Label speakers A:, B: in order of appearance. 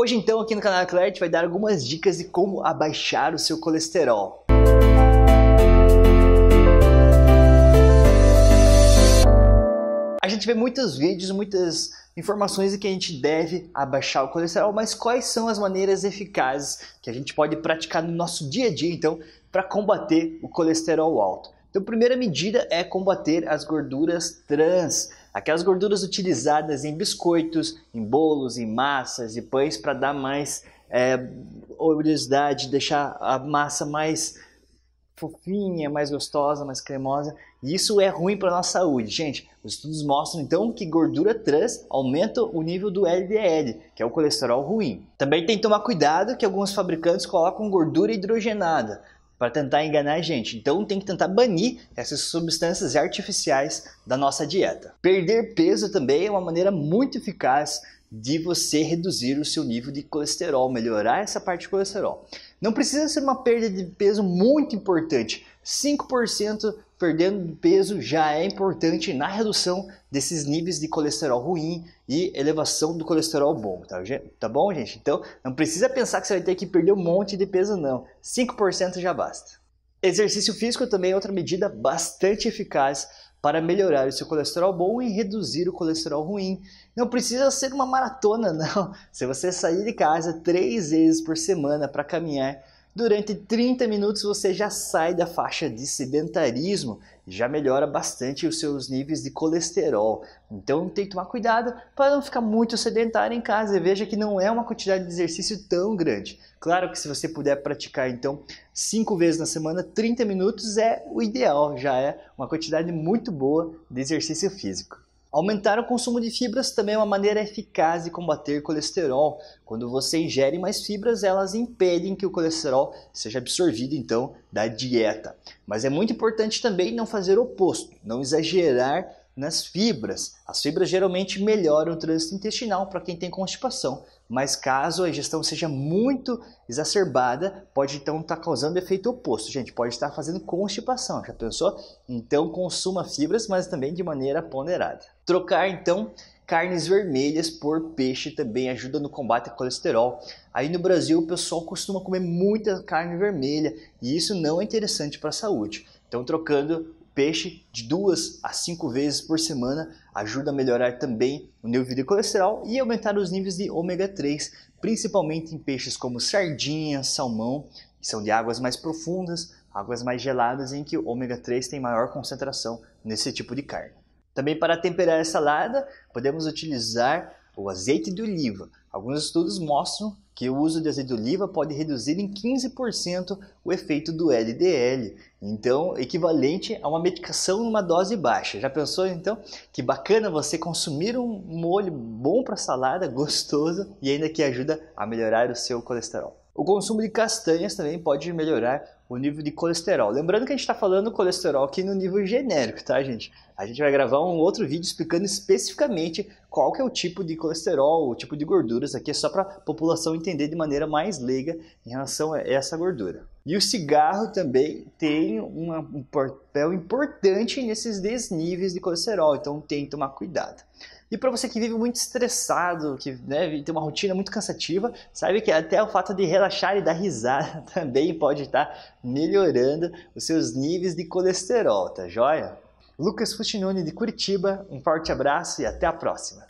A: Hoje então aqui no canal gente vai dar algumas dicas de como abaixar o seu colesterol. A gente vê muitos vídeos, muitas informações de que a gente deve abaixar o colesterol, mas quais são as maneiras eficazes que a gente pode praticar no nosso dia a dia então para combater o colesterol alto? Então, a primeira medida é combater as gorduras trans, aquelas gorduras utilizadas em biscoitos, em bolos, em massas e pães para dar mais é, oleosidade, deixar a massa mais fofinha, mais gostosa, mais cremosa. E isso é ruim para a nossa saúde. Gente, os estudos mostram então que gordura trans aumenta o nível do LDL, que é o colesterol ruim. Também tem que tomar cuidado que alguns fabricantes colocam gordura hidrogenada para tentar enganar a gente. Então tem que tentar banir essas substâncias artificiais da nossa dieta. Perder peso também é uma maneira muito eficaz de você reduzir o seu nível de colesterol, melhorar essa parte de colesterol. Não precisa ser uma perda de peso muito importante. 5% perdendo peso já é importante na redução desses níveis de colesterol ruim e elevação do colesterol bom, tá, tá bom, gente? Então, não precisa pensar que você vai ter que perder um monte de peso, não. 5% já basta. Exercício físico também é outra medida bastante eficaz para melhorar o seu colesterol bom e reduzir o colesterol ruim. Não precisa ser uma maratona, não. Se você sair de casa três vezes por semana para caminhar, Durante 30 minutos você já sai da faixa de sedentarismo, já melhora bastante os seus níveis de colesterol. Então tem que tomar cuidado para não ficar muito sedentário em casa e veja que não é uma quantidade de exercício tão grande. Claro que se você puder praticar então 5 vezes na semana, 30 minutos é o ideal, já é uma quantidade muito boa de exercício físico. Aumentar o consumo de fibras também é uma maneira eficaz de combater colesterol. Quando você ingere mais fibras, elas impedem que o colesterol seja absorvido então da dieta. Mas é muito importante também não fazer o oposto, não exagerar nas fibras. As fibras geralmente melhoram o trânsito intestinal para quem tem constipação, mas caso a ingestão seja muito exacerbada, pode então estar tá causando efeito oposto. Gente, pode estar fazendo constipação, já pensou? Então consuma fibras, mas também de maneira ponderada. Trocar então carnes vermelhas por peixe também ajuda no combate ao colesterol. Aí no Brasil o pessoal costuma comer muita carne vermelha e isso não é interessante para a saúde. Então trocando Peixe de duas a cinco vezes por semana ajuda a melhorar também o nível de colesterol e aumentar os níveis de ômega 3, principalmente em peixes como sardinha, salmão, que são de águas mais profundas, águas mais geladas em que o ômega 3 tem maior concentração nesse tipo de carne. Também para temperar a salada, podemos utilizar o azeite de oliva. Alguns estudos mostram que o uso de azeite de oliva pode reduzir em 15% o efeito do LDL, então equivalente a uma medicação numa dose baixa. Já pensou então que bacana você consumir um molho bom para salada, gostoso e ainda que ajuda a melhorar o seu colesterol. O consumo de castanhas também pode melhorar o nível de colesterol. Lembrando que a gente está falando colesterol aqui no nível genérico, tá, gente? A gente vai gravar um outro vídeo explicando especificamente qual que é o tipo de colesterol, o tipo de gorduras aqui, é só para a população entender de maneira mais leiga em relação a essa gordura. E o cigarro também tem um papel importante nesses desníveis de colesterol, então tem que tomar cuidado. E para você que vive muito estressado, que né, tem uma rotina muito cansativa, sabe que até o fato de relaxar e dar risada também pode estar tá melhorando os seus níveis de colesterol, tá joia? Lucas Fustinoni de Curitiba, um forte abraço e até a próxima!